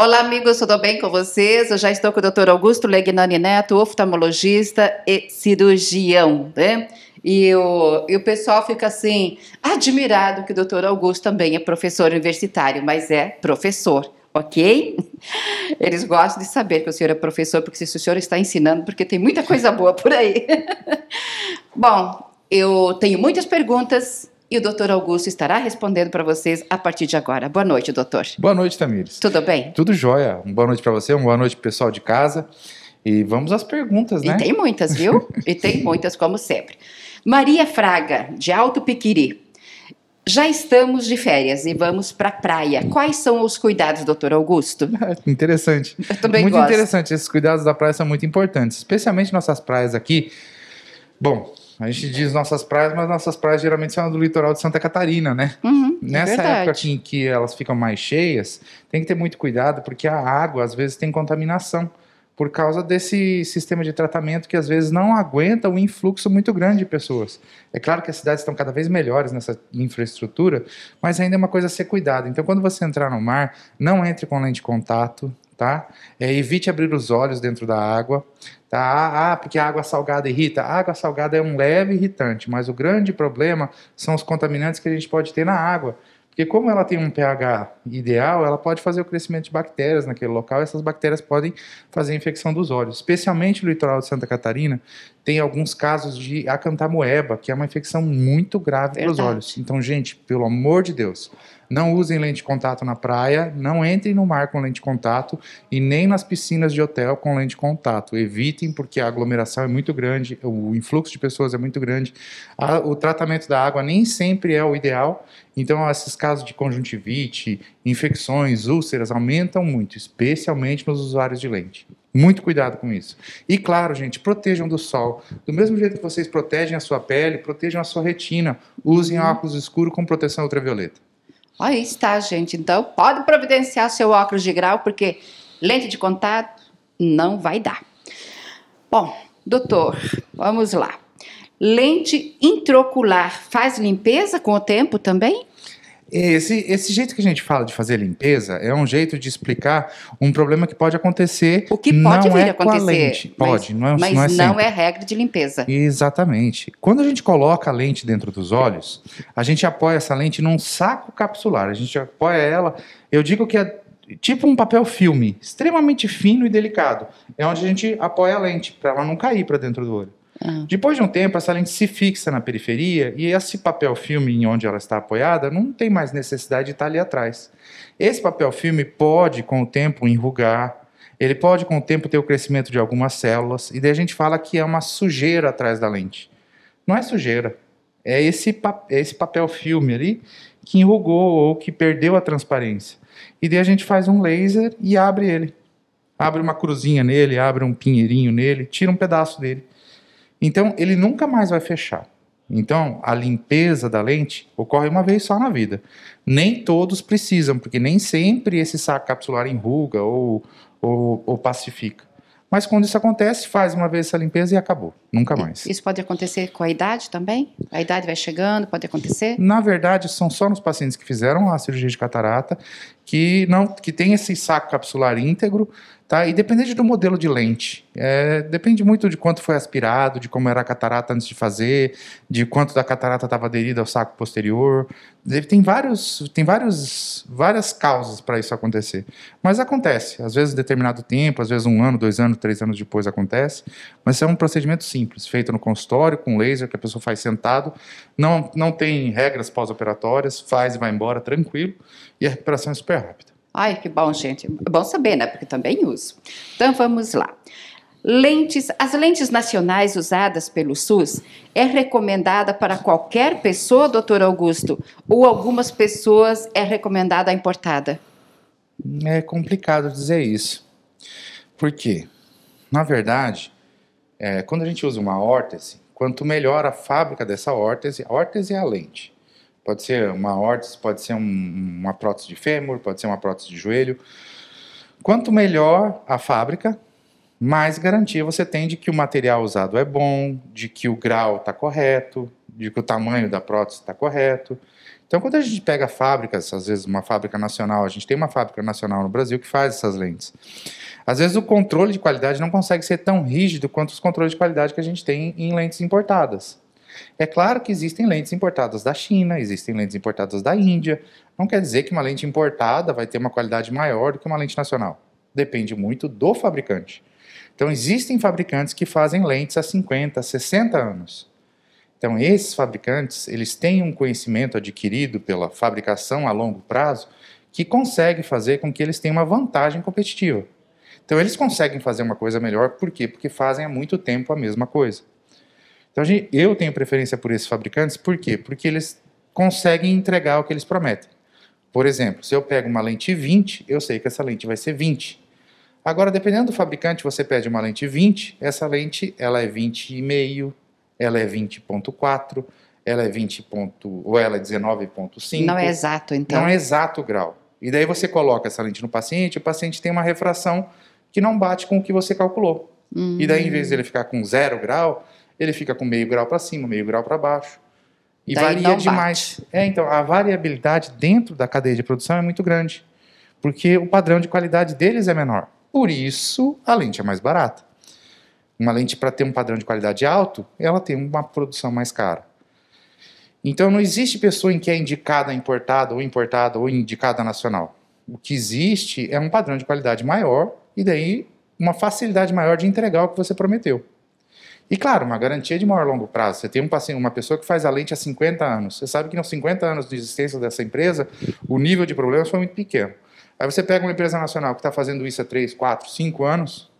Olá, amigos, tudo bem com vocês? Eu já estou com o Dr. Augusto Legnani Neto, oftalmologista e cirurgião, né? E o, e o pessoal fica assim, admirado que o Dr. Augusto também é professor universitário, mas é professor, ok? Eles gostam de saber que o senhor é professor, porque se o senhor está ensinando, porque tem muita coisa boa por aí. Bom, eu tenho muitas perguntas e o doutor Augusto estará respondendo para vocês a partir de agora. Boa noite, doutor. Boa noite, Tamires. Tudo bem? Tudo jóia. Uma boa noite para você, uma boa noite pessoal de casa. E vamos às perguntas, né? E tem muitas, viu? e tem muitas, como sempre. Maria Fraga, de Alto Piquiri. Já estamos de férias e vamos para a praia. Quais são os cuidados, doutor Augusto? interessante. Eu também muito gosto. interessante. Esses cuidados da praia são muito importantes, especialmente nossas praias aqui. Bom, a gente diz nossas praias, mas nossas praias geralmente são do litoral de Santa Catarina, né? Uhum, é Nessa é época em que elas ficam mais cheias, tem que ter muito cuidado, porque a água às vezes tem contaminação por causa desse sistema de tratamento que às vezes não aguenta um influxo muito grande de pessoas. É claro que as cidades estão cada vez melhores nessa infraestrutura, mas ainda é uma coisa a ser cuidado. Então, quando você entrar no mar, não entre com lente de contato, tá? É, evite abrir os olhos dentro da água, tá? Ah, ah, porque a água salgada irrita. A água salgada é um leve irritante, mas o grande problema são os contaminantes que a gente pode ter na água, porque como ela tem um pH ideal, ela pode fazer o crescimento de bactérias naquele local. Essas bactérias podem fazer infecção dos olhos. Especialmente no litoral de Santa Catarina, tem alguns casos de acantamoeba, que é uma infecção muito grave Verdade. olhos. Então, gente, pelo amor de Deus, não usem lente de contato na praia, não entrem no mar com lente de contato e nem nas piscinas de hotel com lente de contato. Evitem, porque a aglomeração é muito grande, o influxo de pessoas é muito grande, a, o tratamento da água nem sempre é o ideal. Então, esses casos de conjuntivite, infecções, úlceras aumentam muito, especialmente nos usuários de lente. Muito cuidado com isso. E claro, gente, protejam do sol. Do mesmo jeito que vocês protegem a sua pele, protejam a sua retina. Usem uhum. óculos escuros com proteção ultravioleta. Aí está, gente. Então, pode providenciar seu óculos de grau, porque lente de contato não vai dar. Bom, doutor, vamos lá. Lente intraocular faz limpeza com o tempo também? É, esse, esse jeito que a gente fala de fazer limpeza é um jeito de explicar um problema que pode acontecer. O que pode não vir é acontecer. lente. Pode, mas, não é Mas não, é, não é, regra de limpeza. Exatamente. Quando a gente coloca a lente dentro dos olhos, a gente apoia essa lente num saco capsular. A gente apoia ela. Eu digo que é tipo um papel filme, extremamente fino e delicado. É onde a gente apoia a lente, para ela não cair para dentro do olho. É. Depois de um tempo, essa lente se fixa na periferia e esse papel filme em onde ela está apoiada não tem mais necessidade de estar ali atrás. Esse papel filme pode, com o tempo, enrugar, ele pode, com o tempo, ter o crescimento de algumas células, e daí a gente fala que é uma sujeira atrás da lente. Não é sujeira, é esse, é esse papel filme ali que enrugou ou que perdeu a transparência. E daí a gente faz um laser e abre ele. Abre uma cruzinha nele, abre um pinheirinho nele, tira um pedaço dele. Então, ele nunca mais vai fechar. Então, a limpeza da lente ocorre uma vez só na vida. Nem todos precisam, porque nem sempre esse saco capsular enruga ou, ou, ou pacifica. Mas quando isso acontece, faz uma vez essa limpeza e acabou, nunca mais. Isso pode acontecer com a idade também? A idade vai chegando, pode acontecer? Na verdade, são só nos pacientes que fizeram a cirurgia de catarata que não que tem esse saco capsular íntegro, Tá? E dependente do modelo de lente, é, depende muito de quanto foi aspirado, de como era a catarata antes de fazer, de quanto da catarata estava aderida ao saco posterior. Tem, vários, tem vários, várias causas para isso acontecer. Mas acontece, às vezes determinado tempo, às vezes um ano, dois anos, três anos depois acontece. Mas é um procedimento simples, feito no consultório, com laser, que a pessoa faz sentado. Não, não tem regras pós-operatórias, faz e vai embora tranquilo. E a recuperação é super rápida. Ai, que bom, gente. É bom saber, né? Porque também uso. Então vamos lá. Lentes, as lentes nacionais usadas pelo SUS é recomendada para qualquer pessoa, doutor Augusto, ou algumas pessoas é recomendada a importada? É complicado dizer isso. Por quê? Na verdade, é, quando a gente usa uma órtese, quanto melhor a fábrica dessa órtese, a órtese é a lente. Pode ser uma órtese, pode ser um, uma prótese de fêmur, pode ser uma prótese de joelho. Quanto melhor a fábrica, mais garantia você tem de que o material usado é bom, de que o grau está correto, de que o tamanho da prótese está correto. Então, quando a gente pega fábricas, às vezes uma fábrica nacional, a gente tem uma fábrica nacional no Brasil que faz essas lentes. Às vezes o controle de qualidade não consegue ser tão rígido quanto os controles de qualidade que a gente tem em lentes importadas. É claro que existem lentes importadas da China, existem lentes importadas da Índia. Não quer dizer que uma lente importada vai ter uma qualidade maior do que uma lente nacional. Depende muito do fabricante. Então, existem fabricantes que fazem lentes há 50, 60 anos. Então, esses fabricantes, eles têm um conhecimento adquirido pela fabricação a longo prazo que consegue fazer com que eles tenham uma vantagem competitiva. Então, eles conseguem fazer uma coisa melhor, por quê? Porque fazem há muito tempo a mesma coisa. Então gente, eu tenho preferência por esses fabricantes, por quê? Porque eles conseguem entregar o que eles prometem. Por exemplo, se eu pego uma lente 20, eu sei que essa lente vai ser 20. Agora, dependendo do fabricante, você pede uma lente 20, essa lente ela é 20,5, ela é 20.4, ela é 20. Ponto, ou ela é 19.5. Não é exato, então. Não é exato o grau. E daí você coloca essa lente no paciente, o paciente tem uma refração que não bate com o que você calculou. Hum. E daí, em vez de ele ficar com zero grau, ele fica com meio grau para cima, meio grau para baixo. E Daí varia demais. É, então, a variabilidade dentro da cadeia de produção é muito grande, porque o padrão de qualidade deles é menor. Por isso, a lente é mais barata. Uma lente, para ter um padrão de qualidade alto, ela tem uma produção mais cara. Então, não existe pessoa em que é indicada importada, ou importada, ou indicada nacional. O que existe é um padrão de qualidade maior e daí uma facilidade maior de entregar o que você prometeu. E claro, uma garantia de maior longo prazo. Você tem um paciente, uma pessoa que faz a lente há 50 anos. Você sabe que nos 50 anos de existência dessa empresa, o nível de problemas foi muito pequeno. Aí você pega uma empresa nacional que está fazendo isso há 3, 4, 5 anos,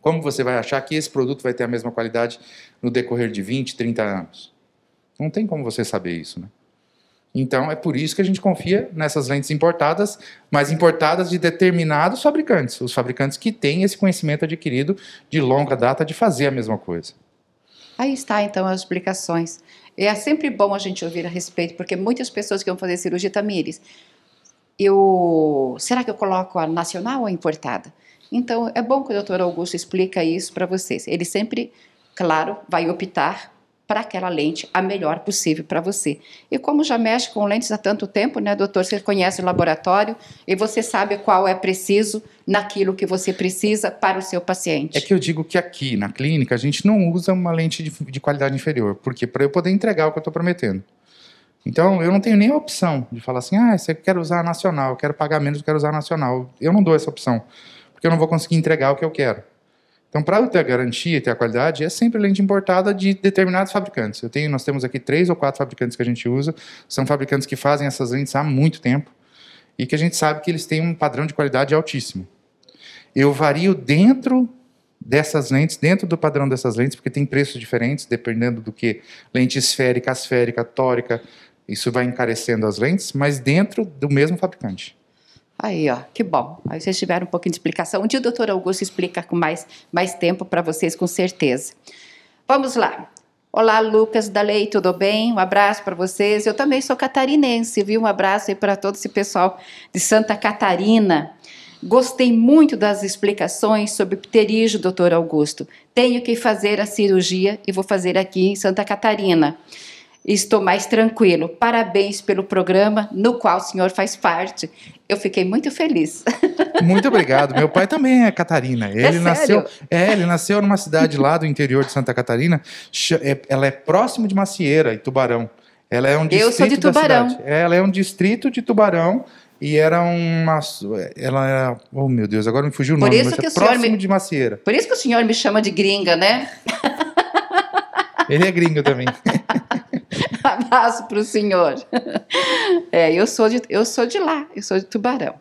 como você vai achar que esse produto vai ter a mesma qualidade no decorrer de 20, 30 anos? Não tem como você saber isso, né? Então é por isso que a gente confia nessas lentes importadas, mas importadas de determinados fabricantes, os fabricantes que têm esse conhecimento adquirido de longa data de fazer a mesma coisa. Aí está então as explicações. É sempre bom a gente ouvir a respeito, porque muitas pessoas que vão fazer cirurgia tamires, eu será que eu coloco a nacional ou a importada? Então é bom que o Dr. Augusto explica isso para vocês. Ele sempre, claro, vai optar para aquela lente a melhor possível para você. E como já mexe com lentes há tanto tempo, né, doutor? Você conhece o laboratório e você sabe qual é preciso naquilo que você precisa para o seu paciente. É que eu digo que aqui na clínica a gente não usa uma lente de, de qualidade inferior, porque para eu poder entregar o que eu estou prometendo. Então eu não tenho nem a opção de falar assim, ah, você quer usar a nacional, eu quero pagar menos, eu quero usar a nacional. Eu não dou essa opção, porque eu não vou conseguir entregar o que eu quero. Então, para eu ter a garantia e ter a qualidade, é sempre lente importada de determinados fabricantes. Eu tenho, nós temos aqui três ou quatro fabricantes que a gente usa, são fabricantes que fazem essas lentes há muito tempo e que a gente sabe que eles têm um padrão de qualidade altíssimo. Eu vario dentro dessas lentes, dentro do padrão dessas lentes, porque tem preços diferentes, dependendo do que lente esférica, asférica, tórica, isso vai encarecendo as lentes, mas dentro do mesmo fabricante. Aí, ó, que bom. Aí vocês tiveram um pouquinho de explicação. Um dia o doutor Augusto explica com mais, mais tempo para vocês, com certeza. Vamos lá. Olá, Lucas Lei. tudo bem? Um abraço para vocês. Eu também sou catarinense, viu? Um abraço aí para todo esse pessoal de Santa Catarina. Gostei muito das explicações sobre pterígio, doutor Augusto. Tenho que fazer a cirurgia e vou fazer aqui em Santa Catarina. Estou mais tranquilo. Parabéns pelo programa no qual o senhor faz parte. Eu fiquei muito feliz. Muito obrigado. Meu pai também é Catarina. É ele é nasceu, é, ele nasceu numa cidade lá do interior de Santa Catarina. É, ela é próximo de Macieira e Tubarão. Ela é um distrito Eu sou de Tubarão. É, ela é um distrito de Tubarão e era uma. Ela era. Oh, meu Deus, agora me fugiu o nome. Por isso que é o próximo me, de Macieira. Por isso que o senhor me chama de gringa, né? Ele é gringo também. abraço para o senhor. É, eu, sou de, eu sou de lá, eu sou de Tubarão.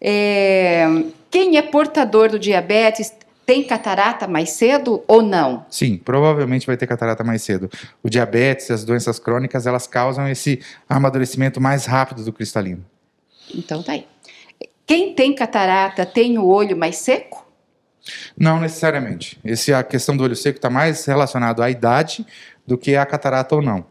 É, quem é portador do diabetes tem catarata mais cedo ou não? Sim, provavelmente vai ter catarata mais cedo. O diabetes, as doenças crônicas, elas causam esse amadurecimento mais rápido do cristalino. Então tá aí. Quem tem catarata tem o olho mais seco? Não necessariamente. Esse, a questão do olho seco está mais relacionado à idade do que à catarata ou não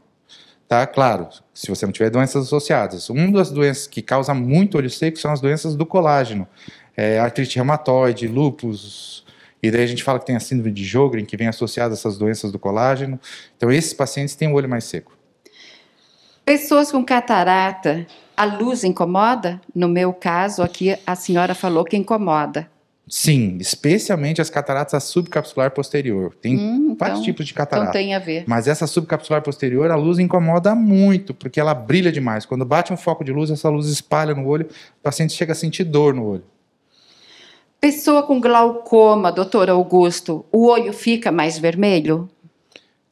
tá? Claro, se você não tiver doenças associadas. Uma das doenças que causa muito olho seco são as doenças do colágeno, é, artrite reumatoide, lúpus, e daí a gente fala que tem a síndrome de Jogren, que vem associada a essas doenças do colágeno. Então, esses pacientes têm o olho mais seco. Pessoas com catarata, a luz incomoda? No meu caso, aqui a senhora falou que incomoda. Sim, especialmente as cataratas subcapsular posterior. Tem hum, vários então, tipos de então catarata. Então tem a ver. Mas essa subcapsular posterior, a luz incomoda muito, porque ela brilha demais. Quando bate um foco de luz, essa luz espalha no olho, o paciente chega a sentir dor no olho. Pessoa com glaucoma, doutor Augusto, o olho fica mais vermelho?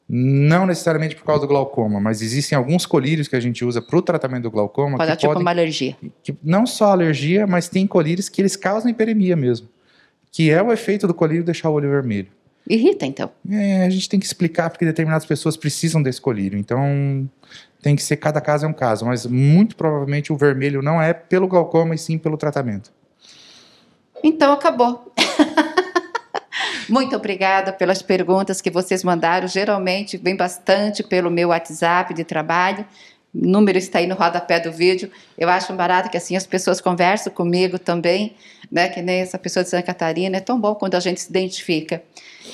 Não necessariamente por causa do glaucoma, mas existem alguns colírios que a gente usa para o tratamento do glaucoma. Pode que tipo podem, uma alergia. Que, não só alergia, mas tem colírios que eles causam hiperemia mesmo que é o efeito do colírio deixar o olho vermelho. Irrita, então. É, a gente tem que explicar porque determinadas pessoas precisam desse colírio. Então, tem que ser cada caso é um caso, mas muito provavelmente o vermelho não é pelo glaucoma e sim pelo tratamento. Então acabou. Muito obrigada pelas perguntas que vocês mandaram. Geralmente vem bastante pelo meu WhatsApp de trabalho, número está aí no rodapé do vídeo. Eu acho barato que assim as pessoas conversam comigo também, né? Que nem essa pessoa de Santa Catarina. É tão bom quando a gente se identifica.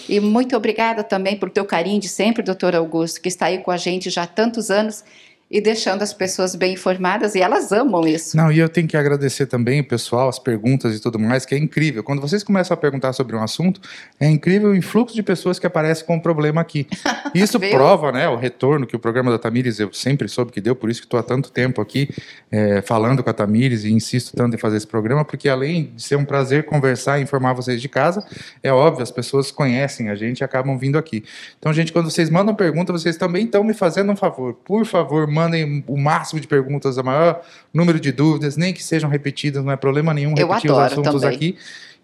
E muito obrigada também por teu carinho de sempre, doutor Augusto, que está aí com a gente já há tantos anos e deixando as pessoas bem informadas e elas amam isso. Não, e eu tenho que agradecer também o pessoal, as perguntas e tudo mais, que é incrível. Quando vocês começam a perguntar sobre um assunto, é incrível o influxo de pessoas que aparecem com o um problema aqui. Isso prova, né, o retorno que o programa da Tamires, eu sempre soube que deu, por isso que estou há tanto tempo aqui é, falando com a Tamires e insisto tanto em fazer esse programa, porque além de ser um prazer conversar e informar vocês de casa, é óbvio, as pessoas conhecem a gente e acabam vindo aqui. Então, gente, quando vocês mandam pergunta, vocês também estão me fazendo um favor. Por favor, mandem o máximo de perguntas, o maior número de dúvidas, nem que sejam repetidas, não é problema nenhum repetir os assuntos também. aqui.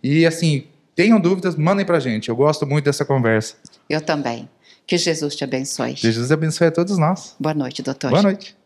E assim, tenham dúvidas, mandem pra gente. Eu gosto muito dessa conversa. Eu também. Que Jesus te abençoe. Jesus abençoe a todos nós. Boa noite, doutor. Boa noite.